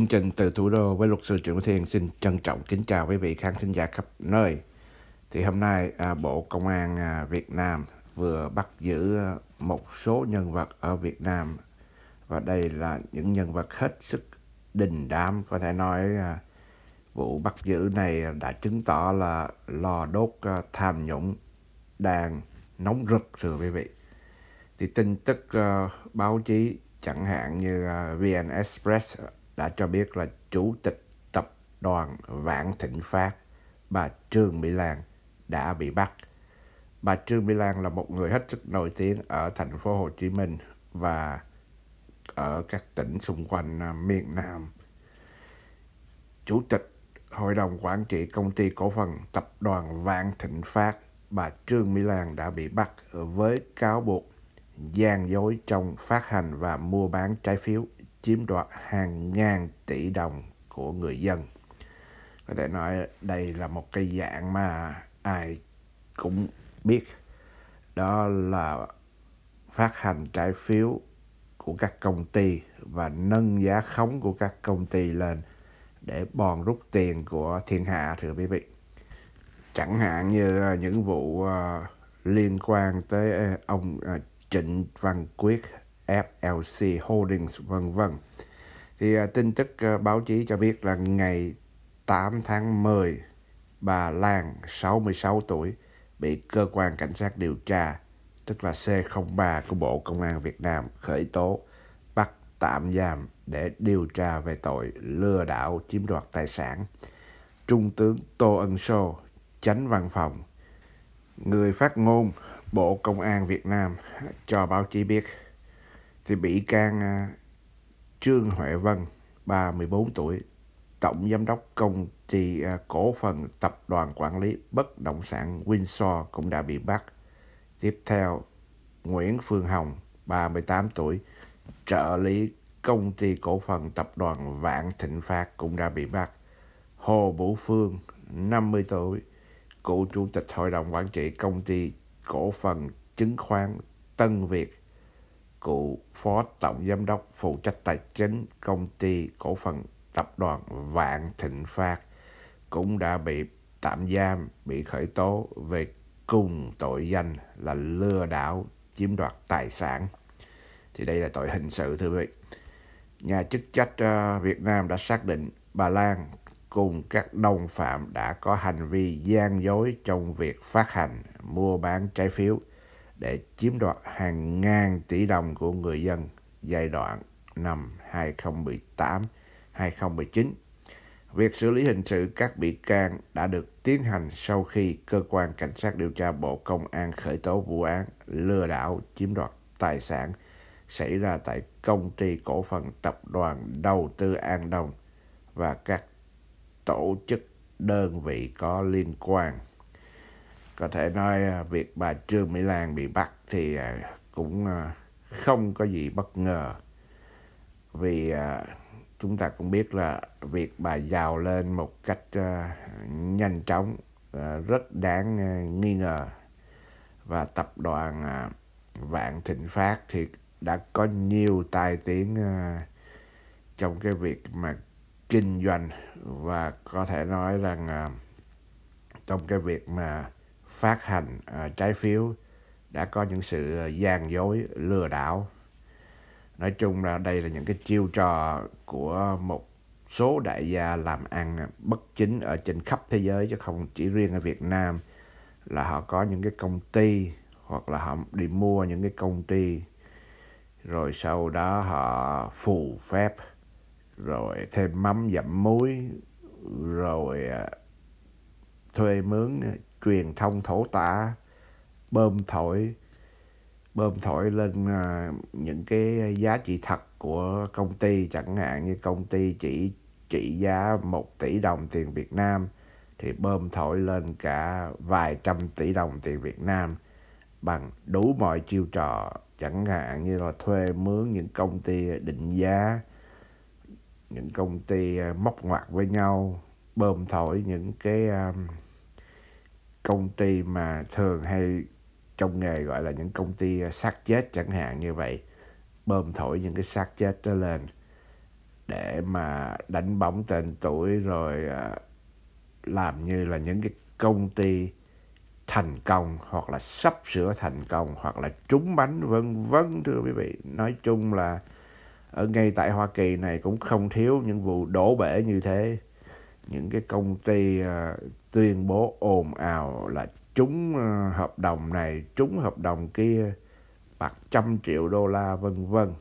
Chương trình từ thủ đô với luật sư Trưởng Quốc Thiên xin trân trọng kính chào quý vị khán thính giả khắp nơi. Thì hôm nay à, Bộ Công an à, Việt Nam vừa bắt giữ à, một số nhân vật ở Việt Nam và đây là những nhân vật hết sức đình đám có thể nói vụ bắt giữ này đã chứng tỏ là lò đốt tham nhũng đang nóng rực rồi, quý vị. Thì tin tức báo chí chẳng hạn như VN Express đã cho biết là Chủ tịch Tập đoàn Vạn Thịnh Phát, bà Trương Mỹ Lan đã bị bắt. Bà Trương Mỹ Lan là một người hết sức nổi tiếng ở thành phố Hồ Chí Minh và ở các tỉnh xung quanh à, miền Nam. Chủ tịch Hội đồng Quản trị Công ty Cổ phần Tập đoàn Vạn Thịnh Phát, bà Trương Mỹ Lan đã bị bắt với cáo buộc gian dối trong phát hành và mua bán trái phiếu chiếm đoạt hàng ngàn tỷ đồng của người dân. Có thể nói đây là một cái dạng mà ai cũng biết. Đó là phát hành trái phiếu của các công ty và nâng giá khống của các công ty lên để bòn rút tiền của thiên hạ thưa quý vị. Chẳng hạn như à, những vụ à, liên quan tới à, ông Trịnh Văn Quyết FLC Holdings vân vân. Thì à, tin tức à, báo chí cho biết là ngày 8 tháng 10 bà Lan 66 tuổi bị cơ quan cảnh sát điều tra tức là C03 của Bộ Công an Việt Nam khởi tố bắt tạm giam để điều tra về tội lừa đảo chiếm đoạt tài sản. Trung tướng Tô Ân Sô, chánh văn phòng, người phát ngôn Bộ Công an Việt Nam cho báo chí biết thì bị can à, Trương Huệ Vân 34 tuổi tổng giám đốc công ty à, cổ phần tập đoàn quản lý bất động sản Windsor cũng đã bị bắt. Tiếp theo, Nguyễn Phương Hồng, 38 tuổi, trợ lý công ty cổ phần tập đoàn Vạn Thịnh Phát cũng đã bị bắt. Hồ vũ Phương, 50 tuổi, cựu chủ tịch hội đồng quản trị công ty cổ phần chứng khoán Tân Việt cựu phó tổng giám đốc phụ trách tài chính công ty cổ phần tập đoàn Vạn Thịnh Phát cũng đã bị tạm giam, bị khởi tố về cùng tội danh là lừa đảo chiếm đoạt tài sản. Thì đây là tội hình sự thưa quý vị. Nhà chức trách ờ, Việt Nam đã xác định bà Lan cùng các đồng phạm đã có hành vi gian dối trong việc phát hành, mua bán trái phiếu để chiếm đoạt hàng ngàn tỷ đồng của người dân giai đoạn năm 2018-2019. Việc xử lý hình sự các bị can đã được tiến hành sau khi cơ quan cảnh sát điều tra Bộ Công an khởi tố vụ án lừa đảo chiếm đoạt tài sản xảy ra tại công ty cổ phần tập đoàn đầu tư An Đông và các tổ chức đơn vị có liên quan có thể nói à, việc bà Trương Mỹ Lan bị bắt thì à, cũng à, không có gì bất ngờ vì chúng ta cũng biết là việc bà giàu lên một cách nhanh chóng rất đáng nghi ngờ và tập đoàn Vạn Thịnh Phát thì đã có nhiều tai tiếng trong cái việc mà kinh doanh và có thể nói rằng trong cái việc mà phát hành à, trái phiếu đã có những sự à, gian dối lừa đảo nói chung là đây là những cái chiêu trò của một số đại gia làm ăn bất chính ở trên khắp thế giới chứ không chỉ riêng ở Việt Nam là họ có những cái công ty hoặc là họ đi mua những cái công ty rồi sau đó họ phù phép rồi thêm mắm dặm muối rồi à, thuê mướn truyền thông thổ tả bơm thổi bơm thổi lên à, những cái giá trị thật của công ty chẳng hạn như công ty chỉ trị giá 1 tỷ đồng tiền Việt Nam thì bơm thổi lên cả vài trăm tỷ đồng tiền Việt Nam bằng đủ mọi chiêu trò chẳng hạn như là thuê mướn những công ty định giá những công ty à, móc ngoặt với nhau bơm thổi những cái um, công ty mà thường hay trong nghề gọi là những công ty ờ, xác chết chẳng hạn như vậy bơm thổi những cái xác chết đó lên để mà đánh bóng tên tuổi rồi ờ, làm như là những cái công ty thành công hoặc là sắp sửa thành công hoặc là trúng bánh vân vân thưa quý vị nói chung là ở ngay tại hoa kỳ này cũng không thiếu những vụ đổ bể như thế những cái công ty à, tuyên bố ồn ào là trúng à, hợp đồng này trúng hợp đồng kia bạc trăm triệu đô la vân vân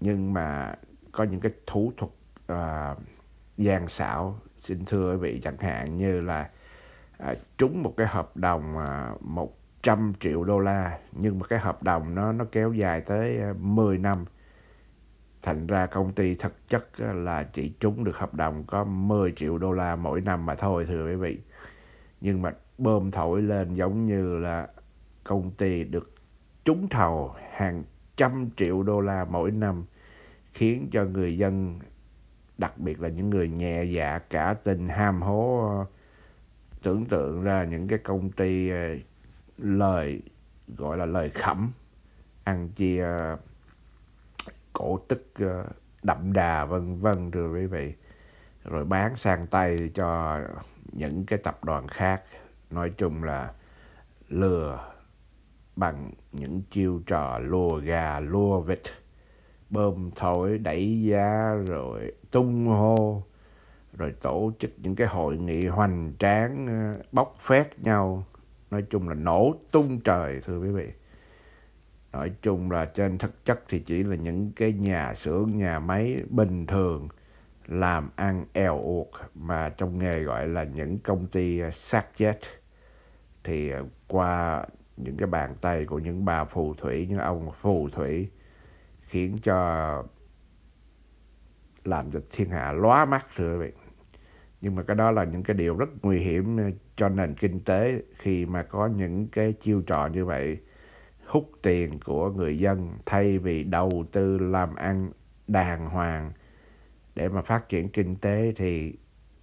nhưng mà có những cái thủ thuật uh, gian xảo xin thưa quý vị chẳng hạn như là uh, trúng một cái hợp đồng uh, 100 triệu đô la nhưng mà cái hợp đồng nó nó kéo dài tới uh, 10 năm Thành ra công ty thực chất là chỉ trúng được hợp đồng có 10 triệu đô la mỗi năm mà thôi thưa quý vị. Nhưng mà bơm thổi lên giống như là công ty được trúng thầu hàng trăm triệu đô la mỗi năm khiến cho người dân đặc biệt là những người nhẹ dạ cả tình ham hố tưởng tượng ra những cái công ty ờ, lời gọi là lời khẩm ăn chia cổ tức ờ, đậm đà vân vân rồi quý vị rồi bán sang tay cho những cái tập đoàn khác nói chung là lừa bằng những chiêu trò lùa gà lùa vịt bơm thổi đẩy giá rồi tung hô rồi tổ chức những cái hội nghị hoành tráng ờ, bóc phét nhau nói chung là nổ tung trời thưa quý vị nói chung là trên thực chất thì chỉ là những cái nhà xưởng nhà máy bình thường làm ăn eo uột mà trong nghề gọi là những công ty xác à, chết thì à, qua những cái bàn tay của những bà phù thủy những ông phù thủy khiến cho làm cho thiên hạ lóa mắt thưa quý vị nhưng mà cái đó là những cái điều rất nguy hiểm cho nền kinh tế khi mà có những cái chiêu trò như vậy hút tiền của người dân thay vì đầu tư làm ăn đàng hoàng để mà phát triển kinh tế thì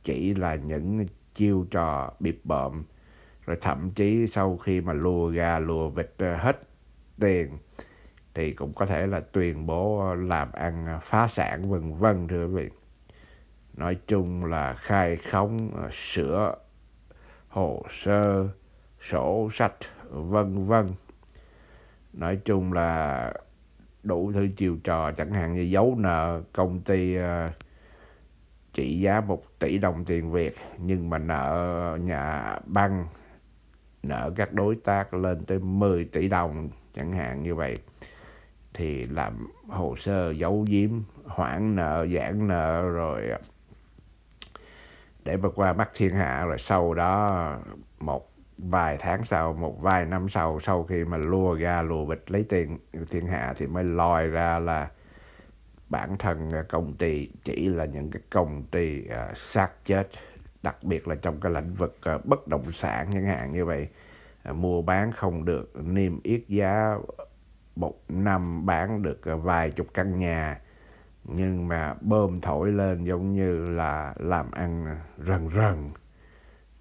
chỉ là những chiêu trò bịp bợm rồi thậm chí sau khi mà lùa gà lùa vịt ờ, hết tiền thì cũng có thể là tuyên bố làm ăn phá sản vân vân thưa quý vị nói chung là khai khống ờ, sửa hồ sơ sổ sách vân vân nói chung là đủ thứ chiêu trò chẳng hạn như giấu nợ công ty ờ, trị giá 1 tỷ đồng tiền Việt nhưng mà nợ nhà băng nợ các đối tác lên tới 10 tỷ đồng chẳng hạn như vậy thì làm hồ sơ giấu giếm hoãn nợ giãn nợ rồi ờ, để mà qua mắt thiên hạ rồi sau đó một vài tháng sau một vài năm sau sau khi mà lùa ra lùa bịch lấy tiền thiên hạ thì mới lòi ra là bản thân à, công ty chỉ là những cái công ty uh, xác chết đặc biệt là trong cái lĩnh vực uh, bất động sản chẳng hạn như vậy uh, mua bán không được niêm yết giá một năm bán được uh, vài chục căn nhà nhưng mà bơm thổi lên giống như là làm ăn rần rần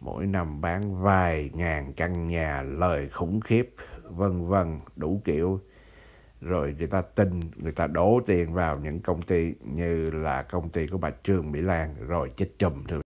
mỗi năm bán vài ngàn căn nhà lời khủng khiếp vân vân đủ kiểu rồi người ta tin người ta đổ tiền vào những công ty như là công ty của bà Trương Mỹ Lan rồi chết chùm thôi